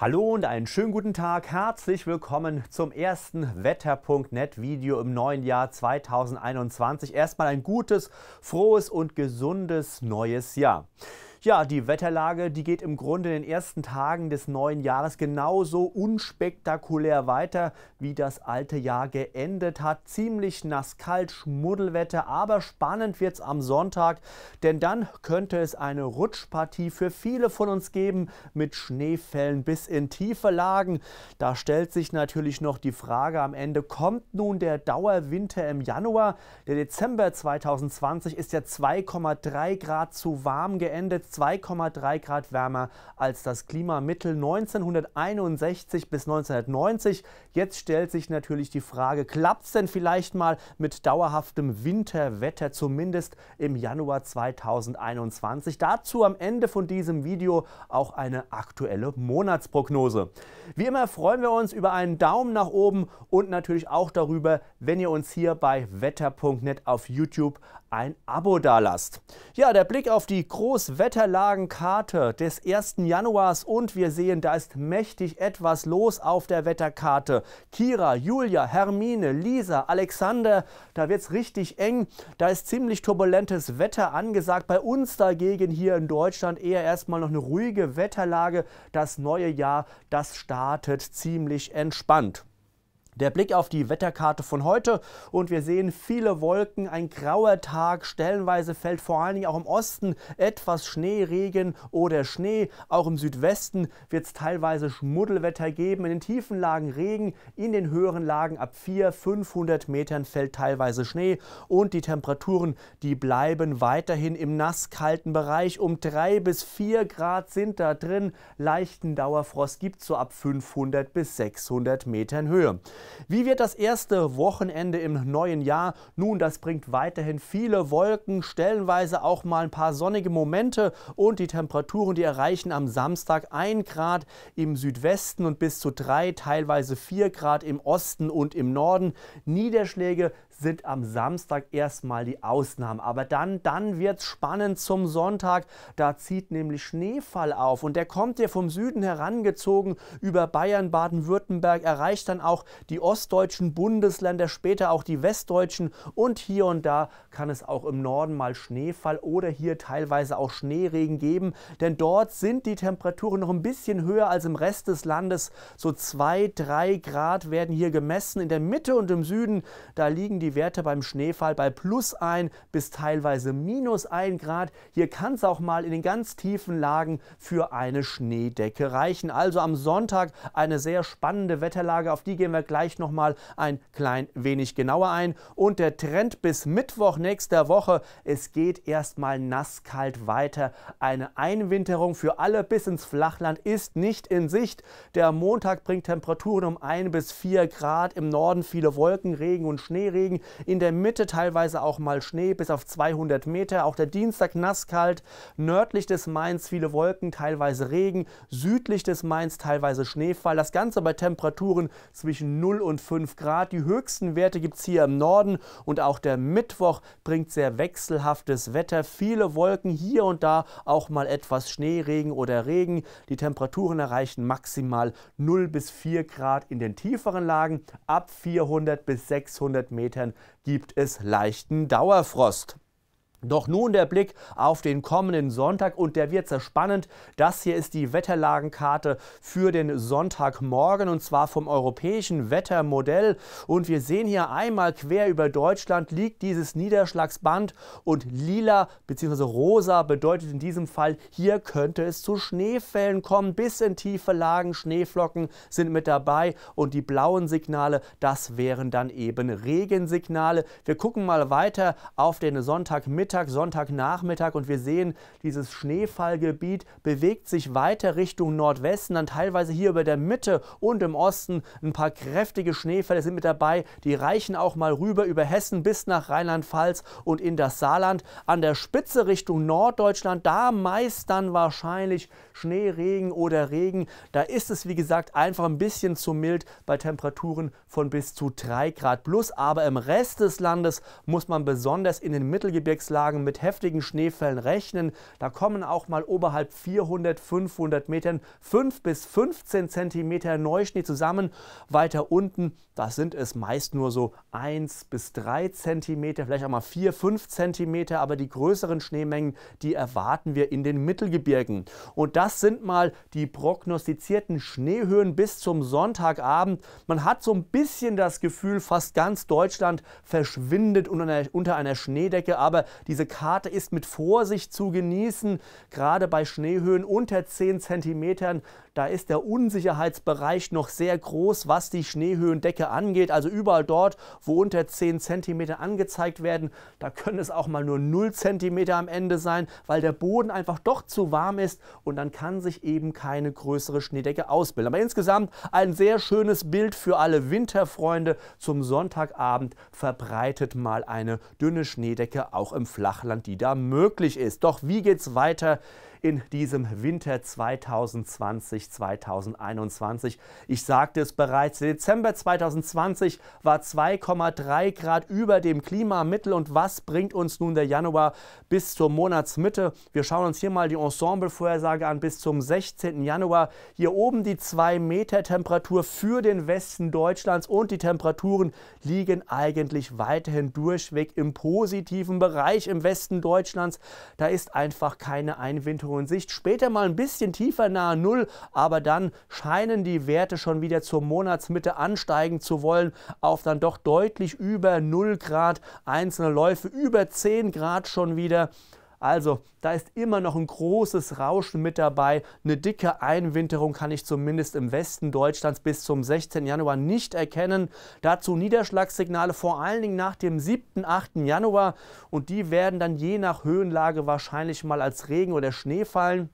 Hallo und einen schönen guten Tag. Herzlich willkommen zum ersten Wetter.net Video im neuen Jahr 2021. Erstmal ein gutes, frohes und gesundes neues Jahr. Ja, die Wetterlage, die geht im Grunde in den ersten Tagen des neuen Jahres genauso unspektakulär weiter, wie das alte Jahr geendet hat. Ziemlich nass, kalt, Schmuddelwetter, aber spannend wird es am Sonntag, denn dann könnte es eine Rutschpartie für viele von uns geben mit Schneefällen bis in tiefe Lagen. Da stellt sich natürlich noch die Frage am Ende, kommt nun der Dauerwinter im Januar? Der Dezember 2020 ist ja 2,3 Grad zu warm geendet 2,3 Grad wärmer als das Klimamittel 1961 bis 1990. Jetzt stellt sich natürlich die Frage, klappt es denn vielleicht mal mit dauerhaftem Winterwetter, zumindest im Januar 2021? Dazu am Ende von diesem Video auch eine aktuelle Monatsprognose. Wie immer freuen wir uns über einen Daumen nach oben und natürlich auch darüber, wenn ihr uns hier bei wetter.net auf YouTube ein Abo dalasst. Ja, der Blick auf die Großwetterlagenkarte des 1. Januars und wir sehen, da ist mächtig etwas los auf der Wetterkarte. Kira, Julia, Hermine, Lisa, Alexander, da wird es richtig eng. Da ist ziemlich turbulentes Wetter angesagt. Bei uns dagegen hier in Deutschland eher erstmal noch eine ruhige Wetterlage. Das neue Jahr, das startet ziemlich entspannt. Der Blick auf die Wetterkarte von heute und wir sehen viele Wolken, ein grauer Tag, stellenweise fällt vor allen Dingen auch im Osten etwas Schneeregen oder Schnee, auch im Südwesten wird es teilweise Schmuddelwetter geben, in den tiefen Lagen Regen, in den höheren Lagen ab 400, 500 Metern fällt teilweise Schnee und die Temperaturen, die bleiben weiterhin im nasskalten Bereich, um 3 bis 4 Grad sind da drin, leichten Dauerfrost gibt es so ab 500 bis 600 Metern Höhe. Wie wird das erste Wochenende im neuen Jahr? Nun, das bringt weiterhin viele Wolken, stellenweise auch mal ein paar sonnige Momente und die Temperaturen, die erreichen am Samstag 1 Grad im Südwesten und bis zu 3, teilweise 4 Grad im Osten und im Norden. Niederschläge sind am Samstag erstmal die Ausnahmen. Aber dann, dann wird es spannend zum Sonntag. Da zieht nämlich Schneefall auf und der kommt ja vom Süden herangezogen über Bayern, Baden-Württemberg, erreicht dann auch die ostdeutschen Bundesländer, später auch die westdeutschen und hier und da kann es auch im Norden mal Schneefall oder hier teilweise auch Schneeregen geben, denn dort sind die Temperaturen noch ein bisschen höher als im Rest des Landes. So 2, 3 Grad werden hier gemessen. In der Mitte und im Süden, da liegen die die Werte beim Schneefall bei plus 1 bis teilweise minus 1 Grad. Hier kann es auch mal in den ganz tiefen Lagen für eine Schneedecke reichen. Also am Sonntag eine sehr spannende Wetterlage, auf die gehen wir gleich nochmal ein klein wenig genauer ein. Und der Trend bis Mittwoch nächster Woche, es geht erstmal nasskalt weiter. Eine Einwinterung für alle bis ins Flachland ist nicht in Sicht. Der Montag bringt Temperaturen um 1 bis 4 Grad, im Norden viele Wolken, Regen und Schneeregen in der Mitte teilweise auch mal Schnee bis auf 200 Meter. Auch der Dienstag nasskalt, nördlich des Mainz viele Wolken, teilweise Regen, südlich des Mainz teilweise Schneefall. Das Ganze bei Temperaturen zwischen 0 und 5 Grad. Die höchsten Werte gibt es hier im Norden und auch der Mittwoch bringt sehr wechselhaftes Wetter. Viele Wolken hier und da, auch mal etwas Schneeregen oder Regen. Die Temperaturen erreichen maximal 0 bis 4 Grad in den tieferen Lagen, ab 400 bis 600 Metern gibt es leichten Dauerfrost. Doch nun der Blick auf den kommenden Sonntag und der wird sehr spannend. Das hier ist die Wetterlagenkarte für den Sonntagmorgen und zwar vom europäischen Wettermodell. Und wir sehen hier einmal quer über Deutschland liegt dieses Niederschlagsband und lila bzw. rosa bedeutet in diesem Fall, hier könnte es zu Schneefällen kommen. Bis in tiefe Lagen Schneeflocken sind mit dabei und die blauen Signale, das wären dann eben Regensignale. Wir gucken mal weiter auf den Sonntagmittag. Mittag, Sonntagnachmittag und wir sehen, dieses Schneefallgebiet bewegt sich weiter Richtung Nordwesten, dann teilweise hier über der Mitte und im Osten ein paar kräftige Schneefälle sind mit dabei, die reichen auch mal rüber über Hessen bis nach Rheinland-Pfalz und in das Saarland. An der Spitze Richtung Norddeutschland, da meist dann wahrscheinlich Schneeregen oder Regen. Da ist es, wie gesagt, einfach ein bisschen zu mild bei Temperaturen von bis zu 3 Grad plus. Aber im Rest des Landes muss man besonders in den Mittelgebirgslagen Niederlagen mit heftigen Schneefällen rechnen. Da kommen auch mal oberhalb 400, 500 Metern 5 bis 15 Zentimeter Neuschnee zusammen. Weiter unten, das sind es meist nur so 1 bis 3 Zentimeter, vielleicht auch mal 4, 5 Zentimeter. Aber die größeren Schneemengen, die erwarten wir in den Mittelgebirgen. Und das sind mal die prognostizierten Schneehöhen bis zum Sonntagabend. Man hat so ein bisschen das Gefühl, fast ganz Deutschland verschwindet unter einer, unter einer Schneedecke, aber diese Karte ist mit Vorsicht zu genießen, gerade bei Schneehöhen unter 10 cm. Da ist der Unsicherheitsbereich noch sehr groß, was die Schneehöhendecke angeht. Also überall dort, wo unter 10 cm angezeigt werden, da können es auch mal nur 0 cm am Ende sein, weil der Boden einfach doch zu warm ist und dann kann sich eben keine größere Schneedecke ausbilden. Aber insgesamt ein sehr schönes Bild für alle Winterfreunde. Zum Sonntagabend verbreitet mal eine dünne Schneedecke auch im Flachland, die da möglich ist. Doch wie geht es weiter? in diesem Winter 2020, 2021. Ich sagte es bereits, Dezember 2020 war 2,3 Grad über dem Klimamittel. Und was bringt uns nun der Januar bis zur Monatsmitte? Wir schauen uns hier mal die Ensemble-Vorhersage an bis zum 16. Januar. Hier oben die 2-Meter-Temperatur für den Westen Deutschlands und die Temperaturen liegen eigentlich weiterhin durchweg im positiven Bereich im Westen Deutschlands. Da ist einfach keine Einwinterung hohen Sicht. Später mal ein bisschen tiefer nahe Null, aber dann scheinen die Werte schon wieder zur Monatsmitte ansteigen zu wollen, auf dann doch deutlich über 0 Grad, einzelne Läufe über 10 Grad schon wieder. Also da ist immer noch ein großes Rauschen mit dabei. Eine dicke Einwinterung kann ich zumindest im Westen Deutschlands bis zum 16. Januar nicht erkennen. Dazu Niederschlagssignale vor allen Dingen nach dem 7., 8. Januar und die werden dann je nach Höhenlage wahrscheinlich mal als Regen oder Schnee fallen.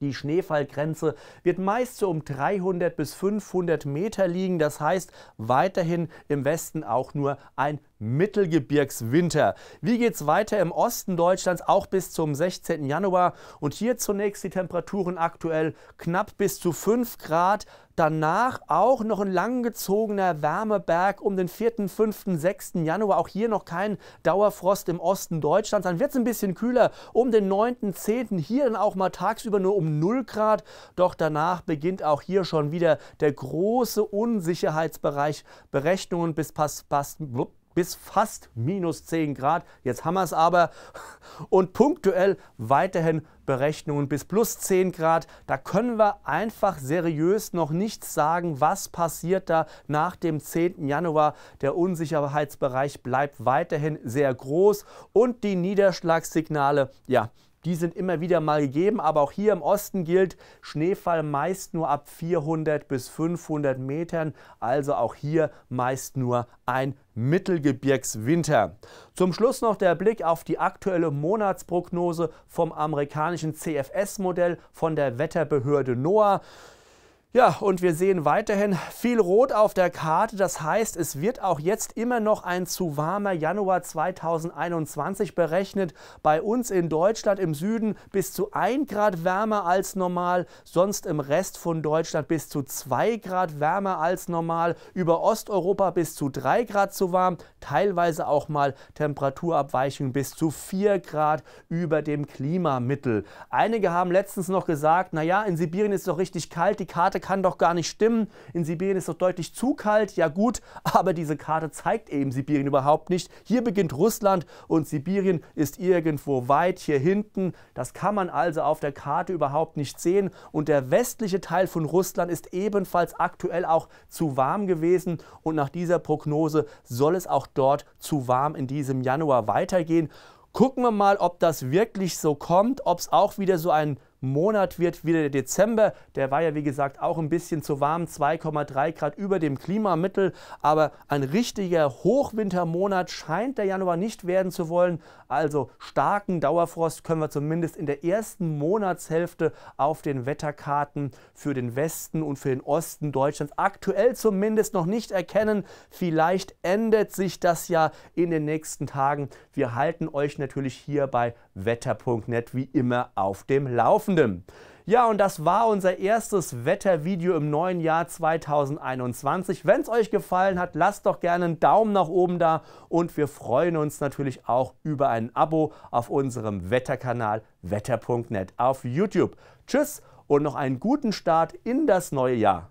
Die Schneefallgrenze wird meist so um 300 bis 500 Meter liegen. Das heißt weiterhin im Westen auch nur ein Mittelgebirgswinter. Wie geht es weiter im Osten Deutschlands, auch bis zum 16. Januar? Und hier zunächst die Temperaturen aktuell knapp bis zu 5 Grad. Danach auch noch ein langgezogener Wärmeberg um den 4., 5., 6. Januar. Auch hier noch kein Dauerfrost im Osten Deutschlands. Dann wird es ein bisschen kühler um den 9., 10. Hier dann auch mal tagsüber nur um 0 Grad. Doch danach beginnt auch hier schon wieder der große Unsicherheitsbereich. Berechnungen bis, pass, pass, blub, bis fast minus 10 Grad. Jetzt haben wir es aber. Und punktuell weiterhin Berechnungen bis plus 10 Grad. Da können wir einfach seriös noch nichts sagen, was passiert da nach dem 10. Januar. Der Unsicherheitsbereich bleibt weiterhin sehr groß und die Niederschlagssignale, ja, die sind immer wieder mal gegeben, aber auch hier im Osten gilt Schneefall meist nur ab 400 bis 500 Metern, also auch hier meist nur ein Mittelgebirgswinter. Zum Schluss noch der Blick auf die aktuelle Monatsprognose vom amerikanischen CFS-Modell von der Wetterbehörde NOAA. Ja, und wir sehen weiterhin viel Rot auf der Karte. Das heißt, es wird auch jetzt immer noch ein zu warmer Januar 2021 berechnet. Bei uns in Deutschland im Süden bis zu 1 Grad wärmer als normal, sonst im Rest von Deutschland bis zu 2 Grad wärmer als normal, über Osteuropa bis zu 3 Grad zu warm, teilweise auch mal Temperaturabweichungen bis zu 4 Grad über dem Klimamittel. Einige haben letztens noch gesagt, naja, in Sibirien ist es doch richtig kalt, die Karte Karte kann doch gar nicht stimmen, in Sibirien ist doch deutlich zu kalt. Ja gut, aber diese Karte zeigt eben Sibirien überhaupt nicht. Hier beginnt Russland und Sibirien ist irgendwo weit hier hinten. Das kann man also auf der Karte überhaupt nicht sehen. Und der westliche Teil von Russland ist ebenfalls aktuell auch zu warm gewesen. Und nach dieser Prognose soll es auch dort zu warm in diesem Januar weitergehen. Gucken wir mal, ob das wirklich so kommt, ob es auch wieder so ein Monat wird wieder der Dezember. Der war ja, wie gesagt, auch ein bisschen zu warm, 2,3 Grad über dem Klimamittel. Aber ein richtiger Hochwintermonat scheint der Januar nicht werden zu wollen. Also starken Dauerfrost können wir zumindest in der ersten Monatshälfte auf den Wetterkarten für den Westen und für den Osten Deutschlands aktuell zumindest noch nicht erkennen. Vielleicht ändert sich das ja in den nächsten Tagen. Wir halten euch natürlich hier bei wetter.net wie immer auf dem Laufenden. Ja, und das war unser erstes Wettervideo im neuen Jahr 2021. Wenn es euch gefallen hat, lasst doch gerne einen Daumen nach oben da und wir freuen uns natürlich auch über ein Abo auf unserem Wetterkanal wetter.net auf YouTube. Tschüss und noch einen guten Start in das neue Jahr.